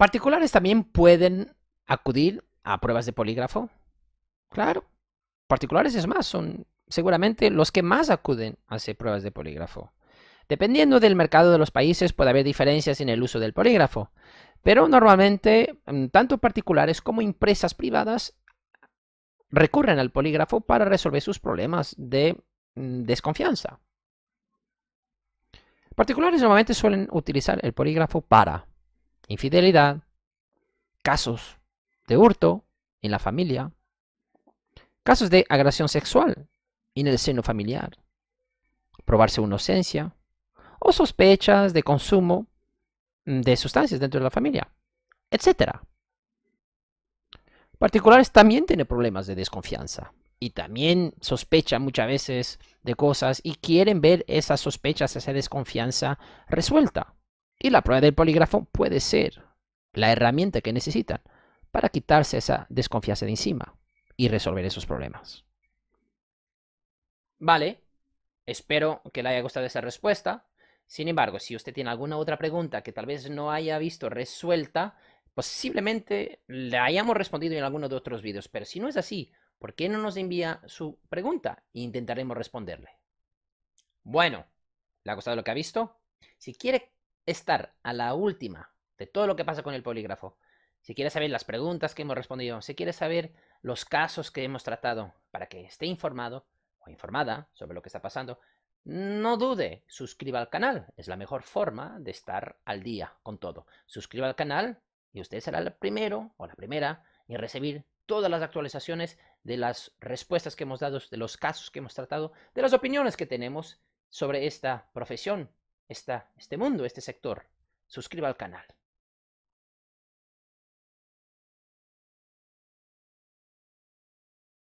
¿Particulares también pueden acudir a pruebas de polígrafo? Claro. Particulares es más, son seguramente los que más acuden a hacer pruebas de polígrafo. Dependiendo del mercado de los países puede haber diferencias en el uso del polígrafo, pero normalmente mm, tanto particulares como empresas privadas recurren al polígrafo para resolver sus problemas de mm, desconfianza. Particulares normalmente suelen utilizar el polígrafo para infidelidad, casos de hurto en la familia, casos de agresión sexual en el seno familiar, probarse una inocencia o sospechas de consumo de sustancias dentro de la familia, etc. Particulares también tiene problemas de desconfianza y también sospecha muchas veces de cosas y quieren ver esas sospechas, esa desconfianza resuelta. Y la prueba del polígrafo puede ser la herramienta que necesitan para quitarse esa desconfianza de encima y resolver esos problemas. Vale, espero que le haya gustado esa respuesta. Sin embargo, si usted tiene alguna otra pregunta que tal vez no haya visto resuelta, posiblemente la hayamos respondido en alguno de otros vídeos. Pero si no es así, ¿por qué no nos envía su pregunta? E intentaremos responderle. Bueno, ¿le ha gustado lo que ha visto? Si quiere estar a la última de todo lo que pasa con el polígrafo, si quieres saber las preguntas que hemos respondido, si quieres saber los casos que hemos tratado para que esté informado o informada sobre lo que está pasando, no dude, suscriba al canal. Es la mejor forma de estar al día con todo. Suscriba al canal y usted será el primero o la primera en recibir todas las actualizaciones de las respuestas que hemos dado, de los casos que hemos tratado, de las opiniones que tenemos sobre esta profesión está este mundo, este sector. Suscriba al canal.